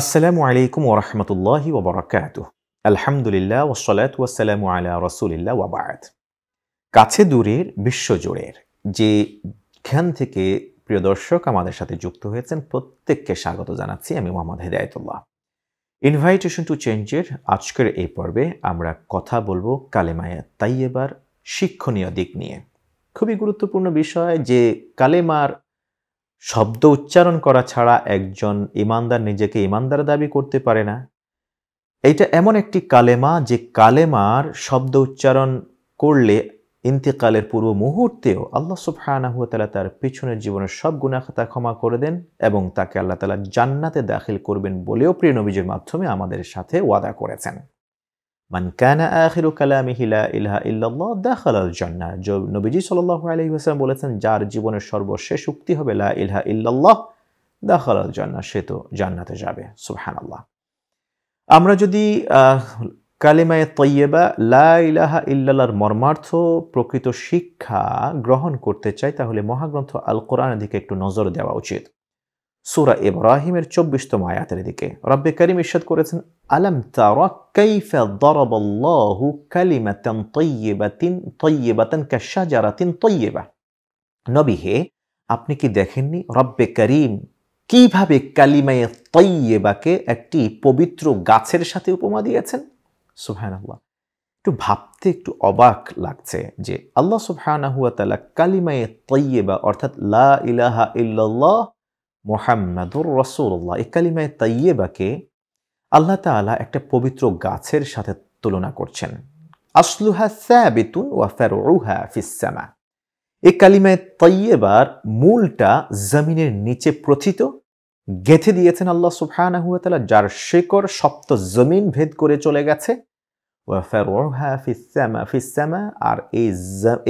আসসালামু আলাইকুম ওরহমতুল্লাহি ওবরাকাত আলহামদুলিল্লাহ ওসলাত ওয়াসালামু আলা রসুলিল্লা ওবায়াত কাছে দূরের বিশ্বজোড়ের খান থেকে প্রিয় দর্শক আমাদের সাথে যুক্ত হয়েছেন প্রত্যেককে স্বাগত জানাচ্ছি আমি মোহাম্মদ হেদায়তুল্লাহ ইনভাইটেশন টু চেঞ্জের আজকের এই পর্বে আমরা কথা বলবো কালেমায়া তাইয়েবার শিক্ষণীয় দিক নিয়ে খুবই গুরুত্বপূর্ণ বিষয় যে কালেমার শব্দ উচ্চারণ করা ছাড়া একজন ইমানদার নিজেকে ইমানদার দাবি করতে পারে না এইটা এমন একটি কালেমা যে কালেমার শব্দ উচ্চারণ করলে ইন্তেকালের পূর্ব মুহূর্তেও আল্লাহ সুফহানাহুয়াতালা তার পিছনের জীবনের সব গুণাখাতা ক্ষমা করে দেন এবং তাকে আল্লাহ তালা জান্নাতে দাখিল করবেন বলেও প্রিয় নবীজের মাধ্যমে আমাদের সাথে ওয়াদা করেছেন মান কানা আখির কালামি হিলা ইলাহা ইল্লাল্লাহ দাখাল আল জান্না নবীজি সাল্লাহ আলহি ওয়াসাল্লাম বলেছেন যার জীবনের সর্বশেষ উক্তি হবে লা ইলাহা ইল্লাল্লাহ দাখাল আল জান্না সে তো জান্নাতে যাবে আল্লাহ আমরা যদি কালিমায় তৈয়বা লা ইলাহা ইল্লাল্লাহর মর্মার্থ প্রকৃত শিক্ষা গ্রহণ করতে চাই তাহলে মহাগ্রন্থ আল কোরআনের দিকে একটু নজর দেওয়া উচিত সুরা ইব্রাহিমের চব্বিশতম আয়াতের দিকে রব্বে করিম ইস্বাদ করেছেন আলম তারা কাইফা দরাবাল্লাহু কালিমাতান তৈয়বাতিন তৈয়বাতান কাশাজারাতিন তৈয়বা নবী হে আপনি কি দেখেননি রব্বে করিম কিভাবে কালিমায়ে তৈয়বাকে একটি পবিত্র গাছের সাথে উপমা দিয়েছেন সুহান আল্লাহ একটু ভাবতে একটু অবাক লাগছে যে আল্লাহ সুবহানাহু ওয়া তাআলা কালিমায়ে তৈয়বা অর্থাৎ লা ইলাহা ইল্লাল্লাহ মোহাম্মদুর রসুল্লাহ এই কালিমায় তাইয়েবাকে আল্লাহ তালা একটা পবিত্র গাছের সাথে তুলনা করছেন আসলুহা স্যাবিতুন ওয়া ফেরুহা ফিসামা এই কালিমায় তৈয়েবার মূলটা জমিনের নিচে প্রথিত গেথে দিয়েছেন আল্লাহ তালা যার শেকড় সপ্ত জমিন ভেদ করে চলে গেছে ওয়াফারোহা ফিসামা ফিসামা আর এই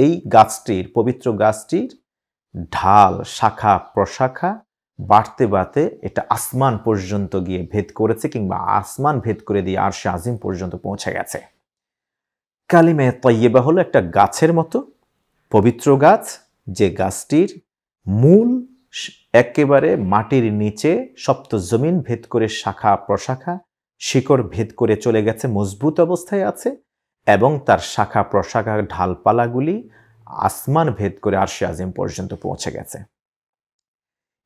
এই গাছটির পবিত্র গাছটির ঢাল শাখা প্রশাখা বাড়তে বাড়তে এটা আসমান পর্যন্ত গিয়ে ভেদ করেছে কিংবা আসমান ভেদ করে দিয়ে আর সে আজিম পর্যন্ত পৌঁছে গেছে কালিমে তৈয়বা হলো একটা গাছের মতো পবিত্র গাছ যে গাছটির মূল একেবারে মাটির নিচে সপ্ত জমিন ভেদ করে শাখা প্রশাখা শিকড় ভেদ করে চলে গেছে মজবুত অবস্থায় আছে এবং তার শাখা প্রশাখা ঢালপালাগুলি আসমান ভেদ করে আরশে আজিম পর্যন্ত পৌঁছে গেছে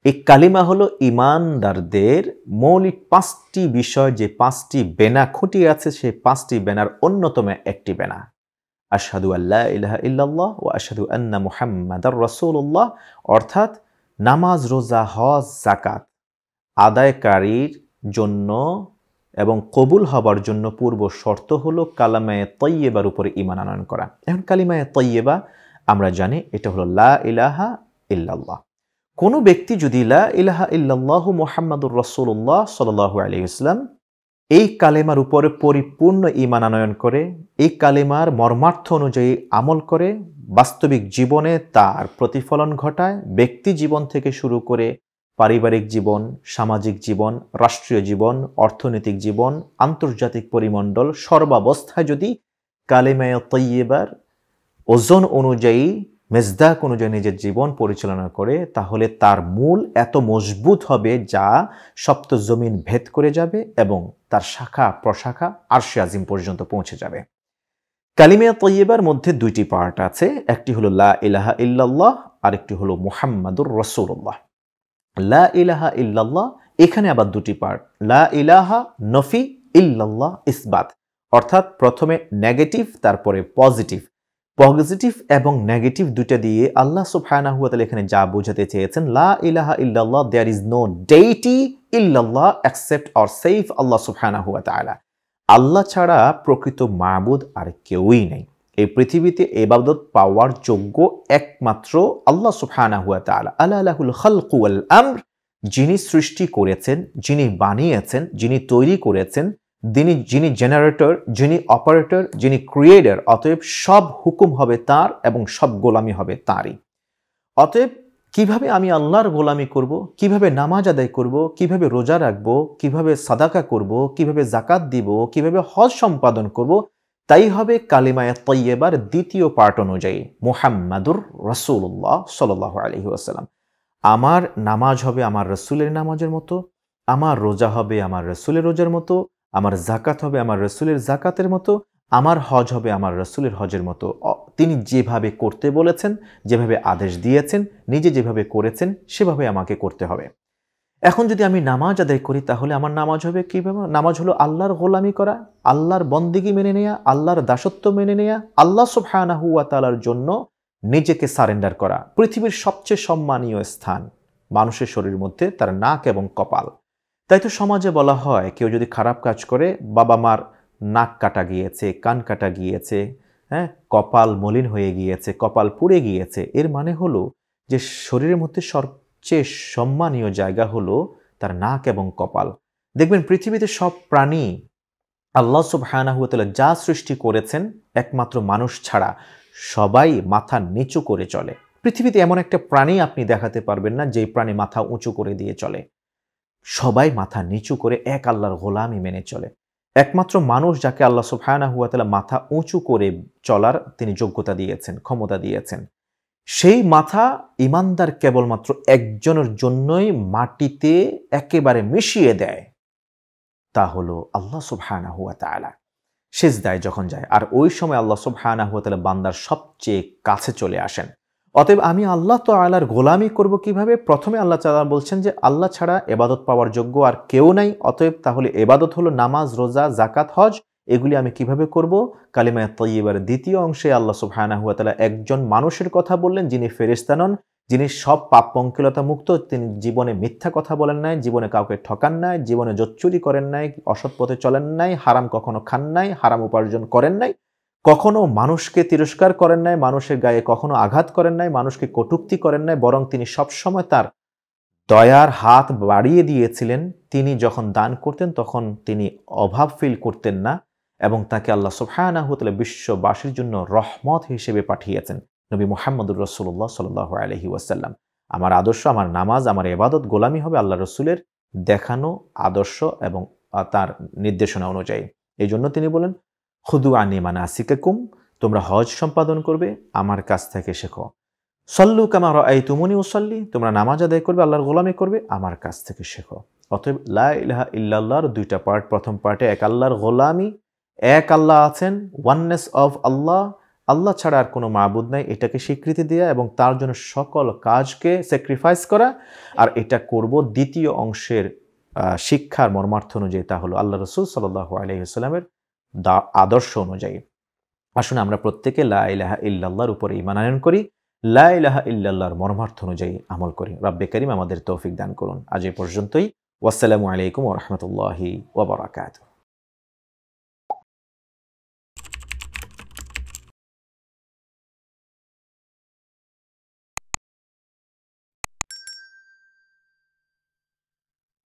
এই কালিমা হলো ইমানদারদের মৌলিক পাঁচটি বিষয় যে পাঁচটি বেনা খুঁটি আছে সেই পাঁচটি বেনার অন্যতম একটি বেনা আসাদু আল্লাহ ইহ ইল্লাল্লাহ ও আসাদু আন্না মুহাম্মাদার রসুল্লাহ অর্থাৎ নামাজ রোজা হজ জাকাত আদায়কারীর জন্য এবং কবুল হবার জন্য পূর্ব শর্ত হলো কালামায় তৈয়েবার উপরে ইমান আনয়ন করা এখন কালিমায় তৈয়েবা আমরা জানি এটা হলো লা ইলাহা ইল্লাল্লাহ কোনো ব্যক্তি যদি লা ইলাহা ইল্লাল্লাহ মোহাম্মদুর রসুল্লাহ সাল্লাহ আলি ইসলাম এই কালেমার উপরে পরিপূর্ণ ইমান আনয়ন করে এই কালেমার মর্মার্থ অনুযায়ী আমল করে বাস্তবিক জীবনে তার প্রতিফলন ঘটায় ব্যক্তি জীবন থেকে শুরু করে পারিবারিক জীবন সামাজিক জীবন রাষ্ট্রীয় জীবন অর্থনৈতিক জীবন আন্তর্জাতিক পরিমণ্ডল সর্বাবস্থায় যদি কালেমায় তৈবার ওজন অনুযায়ী কোনো অনুযায়ী নিজের জীবন পরিচালনা করে তাহলে তার মূল এত মজবুত হবে যা সপ্ত জমিন ভেদ করে যাবে এবং তার শাখা প্রশাখা আরশে আজিম পর্যন্ত পৌঁছে যাবে কালিমিয়া তৈয়েবার মধ্যে দুইটি পার্ট আছে একটি হলো লা ইলাহা ইল্লাল্লাহ একটি হলো মুহাম্মাদুর রসুল্লাহ লা ইলাহা ইল্লাল্লাহ এখানে আবার দুটি পার্ট লা ইলাহা নফি ইল্লাল্লাহ ইসবাত অর্থাৎ প্রথমে নেগেটিভ তারপরে পজিটিভ পজিটিভ এবং নেগেটিভ দুইটা দিয়ে আল্লাহ সুফায়না তালা এখানে যা বোঝাতে চেয়েছেন লা ইলাহা ইল্লাল্লাহ দেয়ার ইজ নো ডেইটি ইল্লাল্লাহ অ্যাকসেপ্ট অর সেফ আল্লাহ সুফায়না তালা আল্লাহ ছাড়া প্রকৃত মাহবুদ আর কেউই নেই এই পৃথিবীতে এবাদত পাওয়ার যোগ্য একমাত্র আল্লাহ সুফায়না হুয়া তালা আল্লাহ আল্লাহুল খালকুয়াল যিনি সৃষ্টি করেছেন যিনি বানিয়েছেন যিনি তৈরি করেছেন তিনি যিনি জেনারেটর যিনি অপারেটর যিনি ক্রিয়েটর অতএব সব হুকুম হবে তার এবং সব গোলামি হবে তারই অতএব কিভাবে আমি আল্লাহর গোলামি করব কিভাবে নামাজ আদায় করব কিভাবে রোজা রাখব কিভাবে সাদাকা করব কিভাবে জাকাত দিব কিভাবে হজ সম্পাদন করব তাই হবে কালিমায়া তৈয়েবার দ্বিতীয় পার্ট অনুযায়ী মোহাম্মাদুর রসুল্লাহ সাল আলহি আসাল্লাম আমার নামাজ হবে আমার রসুলের নামাজের মতো আমার রোজা হবে আমার রসুলের রোজার মতো আমার জাকাত হবে আমার রসুলের জাকাতের মতো আমার হজ হবে আমার রসুলের হজের মতো তিনি যেভাবে করতে বলেছেন যেভাবে আদেশ দিয়েছেন নিজে যেভাবে করেছেন সেভাবে আমাকে করতে হবে এখন যদি আমি নামাজ আদায় করি তাহলে আমার নামাজ হবে কীভাবে নামাজ হলো আল্লাহর গোলামি করা আল্লাহর বন্দিগি মেনে নেয়া আল্লাহর দাসত্ব মেনে নেয়া আল্লাহ সুফহানাহুয়া তালার জন্য নিজেকে সারেন্ডার করা পৃথিবীর সবচেয়ে সম্মানীয় স্থান মানুষের শরীর মধ্যে তার নাক এবং কপাল তাই তো সমাজে বলা হয় কেউ যদি খারাপ কাজ করে বাবা মার নাক কাটা গিয়েছে কান কাটা গিয়েছে হ্যাঁ কপাল মলিন হয়ে গিয়েছে কপাল পুড়ে গিয়েছে এর মানে হলো যে শরীরের মধ্যে সবচেয়ে সম্মানীয় জায়গা হলো তার নাক এবং কপাল দেখবেন পৃথিবীতে সব প্রাণী আল্লাহ সুবাহানাহুয়াতাল্লাহ যা সৃষ্টি করেছেন একমাত্র মানুষ ছাড়া সবাই মাথা নিচু করে চলে পৃথিবীতে এমন একটা প্রাণী আপনি দেখাতে পারবেন না যেই প্রাণী মাথা উঁচু করে দিয়ে চলে সবাই মাথা নিচু করে এক আল্লাহর গোলামি মেনে চলে একমাত্র মানুষ যাকে আল্লাহ সুফায়না হুয়া তালা মাথা উঁচু করে চলার তিনি যোগ্যতা দিয়েছেন ক্ষমতা দিয়েছেন সেই মাথা ইমানদার কেবলমাত্র একজনের জন্যই মাটিতে একেবারে মিশিয়ে দেয় তা হলো আল্লাহ সুফায়না হুয়া তালা শেষ দায় যখন যায় আর ওই সময় আল্লাহ সুফায়না হুয়া তালা বান্দার সবচেয়ে কাছে চলে আসেন অতএব আমি আল্লাহ তো আল্লাহর গোলামি করব কিভাবে প্রথমে আল্লাহ তালা বলছেন যে আল্লাহ ছাড়া এবাদত পাওয়ার যোগ্য আর কেউ নাই অতএব তাহলে এবাদত হলো নামাজ রোজা জাকাত হজ এগুলি আমি কিভাবে করব কালিমায় তৈবার দ্বিতীয় অংশে আল্লাহ সুফায়না হুয়া তালা একজন মানুষের কথা বললেন যিনি ফেরিস্তানন যিনি সব পাপ পঙ্কিলতা মুক্ত তিনি জীবনে মিথ্যা কথা বলেন নাই জীবনে কাউকে ঠকান নাই জীবনে জচ্চুরি করেন নাই অসৎ পথে চলেন নাই হারাম কখনো খান নাই হারাম উপার্জন করেন নাই কখনো মানুষকে তিরস্কার করেন নাই মানুষের গায়ে কখনো আঘাত করেন নাই মানুষকে কটুক্তি করেন নাই বরং তিনি সবসময় তার দয়ার হাত বাড়িয়ে দিয়েছিলেন তিনি যখন দান করতেন তখন তিনি অভাব ফিল করতেন না এবং তাকে আল্লাহ সুফায়নাহতলে বিশ্ববাসীর জন্য রহমত হিসেবে পাঠিয়েছেন নবী মোহাম্মদুর রসুল্লাহ সাল্লাহ আলহি ওয়াসাল্লাম আমার আদর্শ আমার নামাজ আমার এবাদত গোলামি হবে আল্লাহ রসুলের দেখানো আদর্শ এবং তার নির্দেশনা অনুযায়ী এই জন্য তিনি বলেন খুদু আনি কুম তোমরা হজ সম্পাদন করবে আমার কাছ থেকে শেখো সল্লু কামার এই তুমনি উসল্লি তোমরা নামাজ আদায় করবে আল্লাহর গোলামি করবে আমার কাছ থেকে শেখো অতএব লাহা ইলাহা ইল্লাল্লাহর দুইটা পার্ট প্রথম পার্টে এক আল্লাহর গোলামি এক আল্লাহ আছেন ওয়াননেস অফ আল্লাহ আল্লাহ ছাড়া আর কোনো মাবুদ নাই এটাকে স্বীকৃতি দেওয়া এবং তার জন্য সকল কাজকে স্যাক্রিফাইস করা আর এটা করব দ্বিতীয় অংশের শিক্ষার মর্মার্থ অনুযায়ী তা হলো আল্লাহ রসুল সাল্লাহ আলহিহাস্লামের আদর্শ অনুযায়ী আসুন আমরা প্রত্যেকে লা ইলাহা ইল্লাল্লাহর উপরে ইমানায়ন করি লা ইলাহা ইল্লাল্লাহর মর্মার্থ অনুযায়ী আমল করি রব্বে করিম আমাদের তৌফিক দান করুন আজ এ পর্যন্তই ওয়াসালামু আলাইকুম ওরহমতুল্লাহি ওবরাকাতু